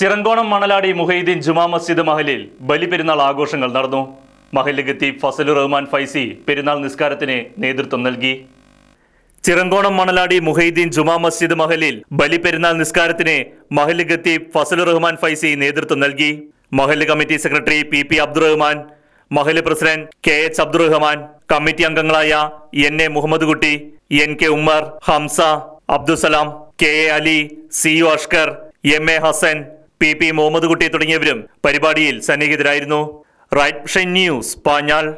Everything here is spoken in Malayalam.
ചിറങ്കോണം മണലാടി മുഹൈദീൻ ജുമാ മസ്ജിദ് മഹലിൽ ബലിപെരുന്നാൾ ആഘോഷങ്ങൾ നടന്നു മഹലിലെത്തി ഫസലു റഹ്മാൻ ഫൈസി പെരുന്നാൾ നിസ്കാരത്തിന് നേതൃത്വം നൽകി ചിറങ്കോണം മണലാടി മുഹൈദീൻ ജുമാ മസ്ജിദ് മഹലിൽ ബലിപെരുന്നാൾ നിസ്കാരത്തിന് മഹലിലെത്തി ഫസലു റഹ്മാൻ ഫൈസി നേതൃത്വം നൽകി മഹല് committee secretary P P Abdurahman മഹല് president K H Abdurahman committee അംഗങ്ങളായ N A Muhammad Kutty N K Ummer Hamza Abdussalam K A Ali C U Ashkar M A Hasan P P Muhammad Kutty തുടങ്ങിയവരും പരിപാടിയിൽ സന്നിഹിതരായിരുന്നു റൈറ്റ് ന്യൂസ് പാഞ്ഞാൽ